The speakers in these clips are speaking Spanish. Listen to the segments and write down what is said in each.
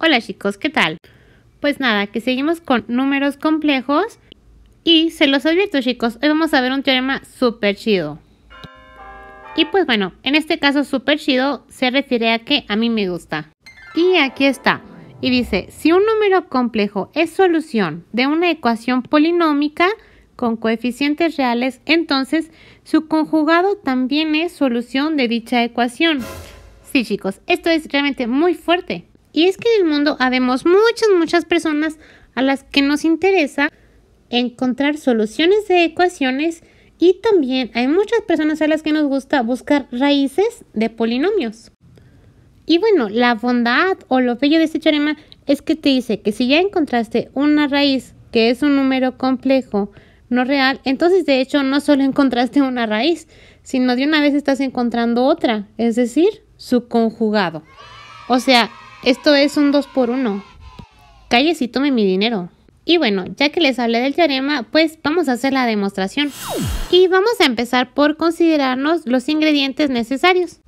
Hola chicos, ¿qué tal? Pues nada, que seguimos con números complejos y se los advierto chicos, hoy vamos a ver un teorema súper chido. Y pues bueno, en este caso súper chido se refiere a que a mí me gusta. Y aquí está. Y dice, si un número complejo es solución de una ecuación polinómica con coeficientes reales, entonces su conjugado también es solución de dicha ecuación. Sí chicos, esto es realmente muy fuerte. Y es que en el mundo habemos muchas, muchas personas a las que nos interesa encontrar soluciones de ecuaciones y también hay muchas personas a las que nos gusta buscar raíces de polinomios. Y bueno, la bondad o lo bello de este teorema es que te dice que si ya encontraste una raíz que es un número complejo, no real, entonces de hecho no solo encontraste una raíz, sino de una vez estás encontrando otra, es decir, su conjugado. O sea, esto es un 2 por 1 Calles y tome mi dinero. Y bueno, ya que les hablé del teorema, pues vamos a hacer la demostración. Y vamos a empezar por considerarnos los ingredientes necesarios.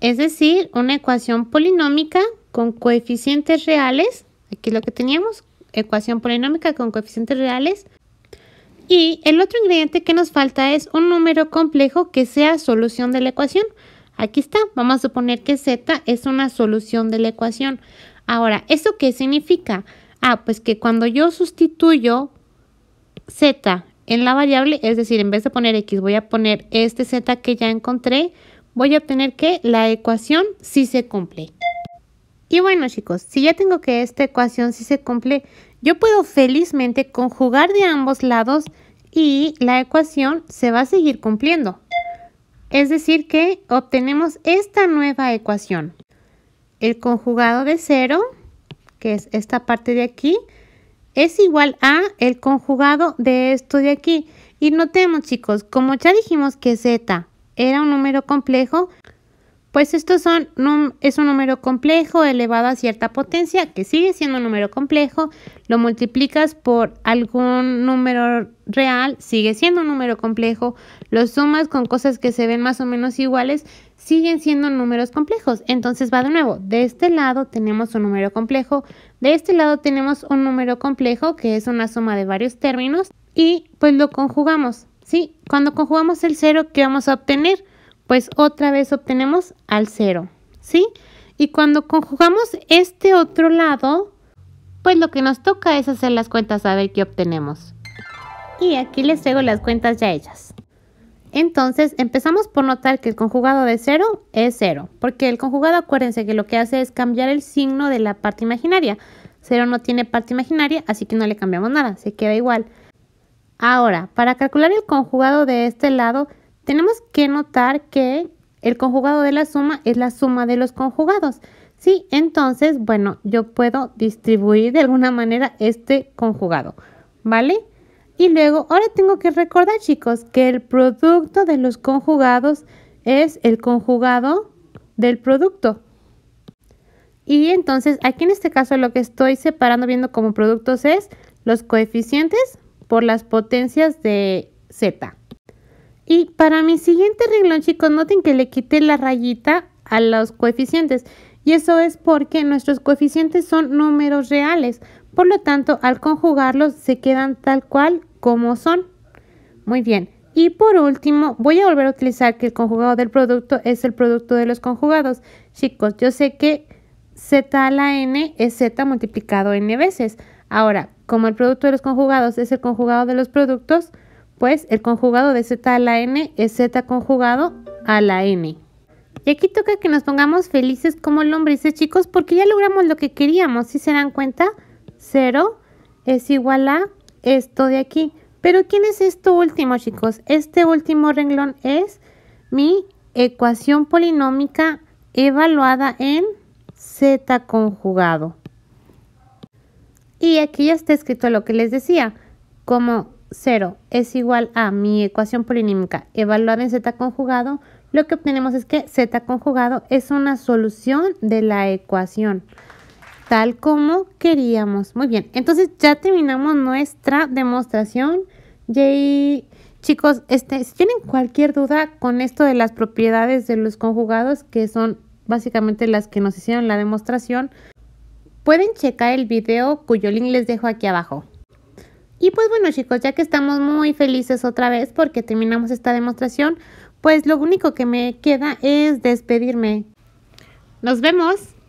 Es decir, una ecuación polinómica con coeficientes reales. Aquí es lo que teníamos, ecuación polinómica con coeficientes reales. Y el otro ingrediente que nos falta es un número complejo que sea solución de la ecuación. Aquí está, vamos a suponer que Z es una solución de la ecuación. Ahora, ¿eso qué significa? Ah, pues que cuando yo sustituyo Z en la variable, es decir, en vez de poner X, voy a poner este Z que ya encontré, voy a obtener que la ecuación sí se cumple. Y bueno chicos, si ya tengo que esta ecuación sí se cumple, yo puedo felizmente conjugar de ambos lados y la ecuación se va a seguir cumpliendo. Es decir que obtenemos esta nueva ecuación. El conjugado de 0, que es esta parte de aquí, es igual a el conjugado de esto de aquí. Y notemos chicos, como ya dijimos que z era un número complejo, pues esto son, es un número complejo elevado a cierta potencia, que sigue siendo un número complejo, lo multiplicas por algún número real, sigue siendo un número complejo, lo sumas con cosas que se ven más o menos iguales, siguen siendo números complejos. Entonces va de nuevo, de este lado tenemos un número complejo, de este lado tenemos un número complejo, que es una suma de varios términos, y pues lo conjugamos, ¿sí? Cuando conjugamos el cero, ¿qué vamos a obtener? pues otra vez obtenemos al 0, ¿sí? Y cuando conjugamos este otro lado, pues lo que nos toca es hacer las cuentas a ver qué obtenemos. Y aquí les traigo las cuentas ya ellas. Entonces empezamos por notar que el conjugado de 0 es 0, porque el conjugado acuérdense que lo que hace es cambiar el signo de la parte imaginaria. 0 no tiene parte imaginaria, así que no le cambiamos nada, se queda igual. Ahora, para calcular el conjugado de este lado, tenemos que notar que el conjugado de la suma es la suma de los conjugados. Sí, entonces, bueno, yo puedo distribuir de alguna manera este conjugado, ¿vale? Y luego, ahora tengo que recordar, chicos, que el producto de los conjugados es el conjugado del producto. Y entonces, aquí en este caso lo que estoy separando viendo como productos es los coeficientes por las potencias de z. Y para mi siguiente renglón, chicos, noten que le quité la rayita a los coeficientes. Y eso es porque nuestros coeficientes son números reales. Por lo tanto, al conjugarlos se quedan tal cual como son. Muy bien. Y por último, voy a volver a utilizar que el conjugado del producto es el producto de los conjugados. Chicos, yo sé que z a la n es z multiplicado n veces. Ahora, como el producto de los conjugados es el conjugado de los productos, pues el conjugado de z a la n es z conjugado a la n. Y aquí toca que nos pongamos felices como lombrices, chicos, porque ya logramos lo que queríamos. Si se dan cuenta, 0 es igual a esto de aquí. Pero ¿quién es esto último, chicos? Este último renglón es mi ecuación polinómica evaluada en z conjugado. Y aquí ya está escrito lo que les decía. Como 0 es igual a mi ecuación polinímica evaluada en z conjugado, lo que obtenemos es que z conjugado es una solución de la ecuación, tal como queríamos. Muy bien, entonces ya terminamos nuestra demostración. Y Chicos, este, si tienen cualquier duda con esto de las propiedades de los conjugados, que son básicamente las que nos hicieron la demostración, pueden checar el video cuyo link les dejo aquí abajo. Y pues bueno chicos, ya que estamos muy felices otra vez porque terminamos esta demostración, pues lo único que me queda es despedirme. Nos vemos.